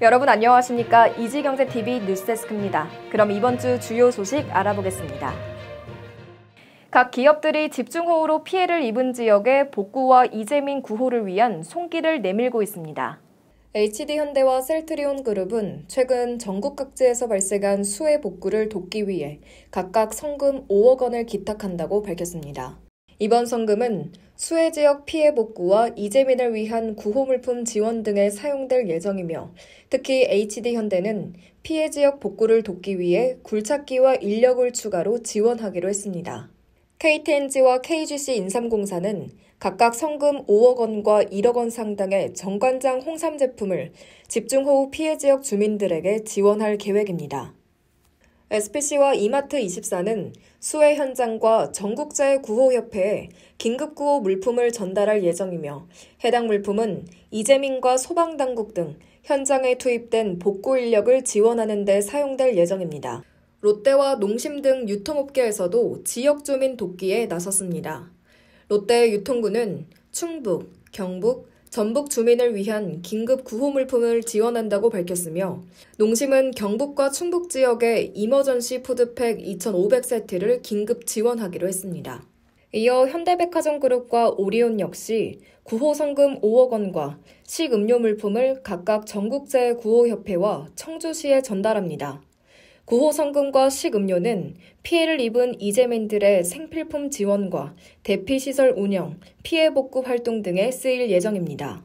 여러분 안녕하십니까? 이지경제TV 뉴스데스크입니다. 그럼 이번 주 주요 소식 알아보겠습니다. 각 기업들이 집중호우로 피해를 입은 지역의 복구와 이재민 구호를 위한 손길을 내밀고 있습니다. HD현대와 셀트리온 그룹은 최근 전국 각지에서 발생한 수해 복구를 돕기 위해 각각 성금 5억 원을 기탁한다고 밝혔습니다. 이번 성금은 수해 지역 피해 복구와 이재민을 위한 구호물품 지원 등에 사용될 예정이며 특히 HD현대는 피해 지역 복구를 돕기 위해 굴착기와 인력을 추가로 지원하기로 했습니다. KTNG와 KGC 인삼공사는 각각 성금 5억 원과 1억 원 상당의 정관장 홍삼 제품을 집중호우 피해 지역 주민들에게 지원할 계획입니다. SPC와 이마트24는 수해 현장과 전국자의 구호협회에 긴급구호 물품을 전달할 예정이며 해당 물품은 이재민과 소방당국 등 현장에 투입된 복구 인력을 지원하는 데 사용될 예정입니다. 롯데와 농심 등 유통업계에서도 지역 주민 돕기에 나섰습니다. 롯데 유통구는 충북, 경북, 전북 주민을 위한 긴급 구호 물품을 지원한다고 밝혔으며 농심은 경북과 충북 지역에 이머전시 푸드팩 2,500세트를 긴급 지원하기로 했습니다. 이어 현대백화점 그룹과 오리온 역시 구호 성금 5억 원과 식음료 물품을 각각 전국제 구호협회와 청주시에 전달합니다. 구호성금과 식음료는 피해를 입은 이재민들의 생필품 지원과 대피시설 운영, 피해복구 활동 등에 쓰일 예정입니다.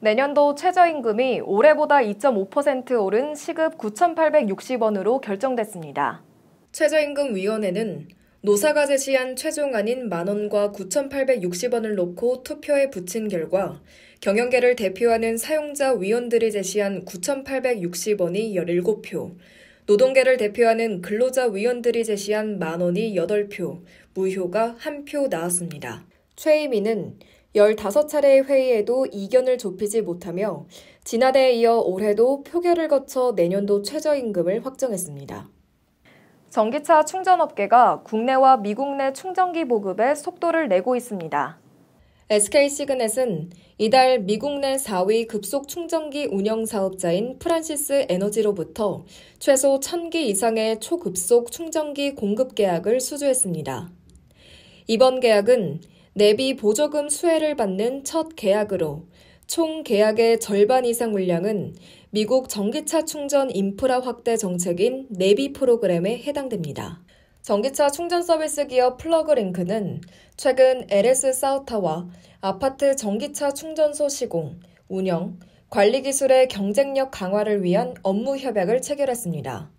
내년도 최저임금이 올해보다 2.5% 오른 시급 9,860원으로 결정됐습니다. 최저임금위원회는 노사가 제시한 최종안인 만원과 9,860원을 놓고 투표에 붙인 결과 경영계를 대표하는 사용자 위원들이 제시한 9,860원이 17표, 노동계를 대표하는 근로자 위원들이 제시한 만 원이 8표, 무효가 1표 나왔습니다. 최희민은 15차례의 회의에도 이견을 좁히지 못하며 지난해에 이어 올해도 표결을 거쳐 내년도 최저임금을 확정했습니다. 전기차 충전업계가 국내와 미국 내 충전기 보급에 속도를 내고 있습니다. SK시그넷은 이달 미국 내 4위 급속 충전기 운영 사업자인 프란시스 에너지로부터 최소 1000기 이상의 초급속 충전기 공급 계약을 수주했습니다. 이번 계약은 내비 보조금 수혜를 받는 첫 계약으로 총 계약의 절반 이상 물량은 미국 전기차 충전 인프라 확대 정책인 내비 프로그램에 해당됩니다. 전기차 충전 서비스 기업 플러그링크는 최근 LS 사우타와 아파트 전기차 충전소 시공, 운영, 관리 기술의 경쟁력 강화를 위한 업무 협약을 체결했습니다.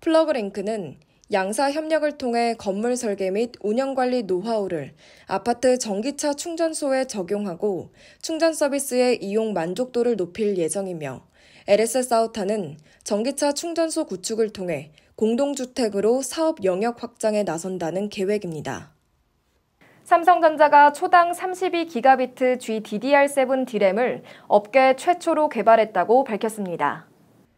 플러그링크는 양사 협력을 통해 건물 설계 및 운영 관리 노하우를 아파트 전기차 충전소에 적용하고 충전 서비스의 이용 만족도를 높일 예정이며 LS 사우타는 전기차 충전소 구축을 통해 공동주택으로 사업 영역 확장에 나선다는 계획입니다. 삼성전자가 초당 32기가비트 GDDR7 디램을 업계 최초로 개발했다고 밝혔습니다.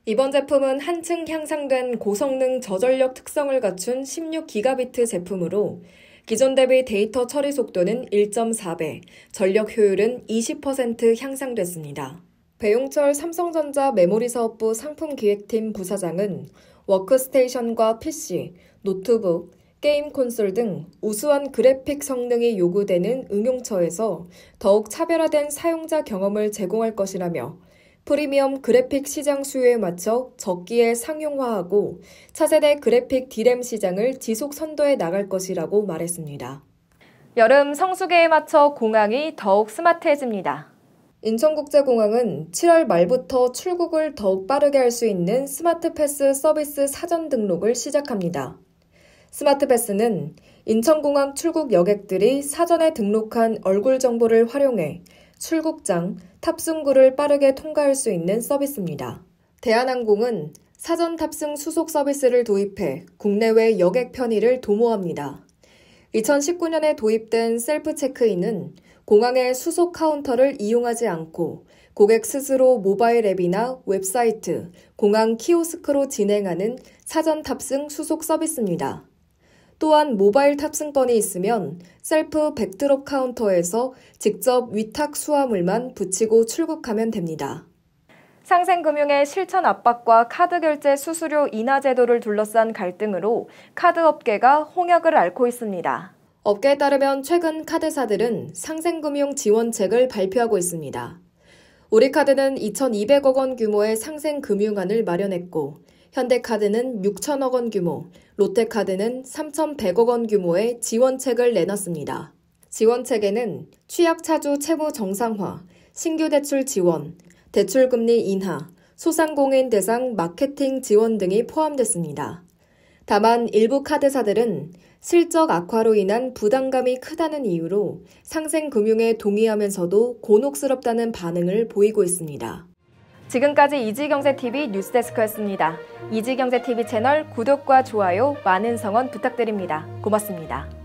이번 제품은 한층 향상된 고성능 저전력 특성을 갖춘 16기가비트 제품으로 기존 대비 데이터 처리 속도는 1.4배, 전력 효율은 20% 향상됐습니다. 배용철 삼성전자 메모리 사업부 상품기획팀 부사장은 워크스테이션과 PC, 노트북, 게임 콘솔 등 우수한 그래픽 성능이 요구되는 응용처에서 더욱 차별화된 사용자 경험을 제공할 것이라며 프리미엄 그래픽 시장 수요에 맞춰 적기에 상용화하고 차세대 그래픽 디램 시장을 지속 선도해 나갈 것이라고 말했습니다. 여름 성수기에 맞춰 공항이 더욱 스마트해집니다. 인천국제공항은 7월 말부터 출국을 더욱 빠르게 할 수 있는 스마트 패스 서비스 사전 등록을 시작합니다. 스마트 패스는 인천공항 출국 여객들이 사전에 등록한 얼굴 정보를 활용해 출국장, 탑승구를 빠르게 통과할 수 있는 서비스입니다. 대한항공은 사전 탑승 수속 서비스를 도입해 국내외 여객 편의를 도모합니다. 2019년에 도입된 셀프 체크인은 공항의 수속 카운터를 이용하지 않고 고객 스스로 모바일 앱이나 웹사이트, 공항 키오스크로 진행하는 사전 탑승 수속 서비스입니다. 또한 모바일 탑승권이 있으면 셀프 백드롭 카운터에서 직접 위탁 수화물만 붙이고 출국하면 됩니다. 상생금융의 실천 압박과 카드 결제 수수료 인하 제도를 둘러싼 갈등으로 카드 업계가 홍역을 앓고 있습니다. 업계에 따르면 최근 카드사들은 상생금융 지원책을 발표하고 있습니다. 우리카드는 2,200억 원 규모의 상생금융안을 마련했고, 현대카드는 6천억 원 규모, 롯데카드는 3,100억 원 규모의 지원책을 내놨습니다. 지원책에는 취약차주 채무 정상화, 신규 대출 지원, 대출금리 인하, 소상공인 대상 마케팅 지원 등이 포함됐습니다. 다만 일부 카드사들은 실적 악화로 인한 부담감이 크다는 이유로 상생금융에 동의하면서도 곤혹스럽다는 반응을 보이고 있습니다. 지금까지 이지경제TV 뉴스데스크였습니다. 이지경제TV 채널 구독과 좋아요, 많은 성원 부탁드립니다. 고맙습니다.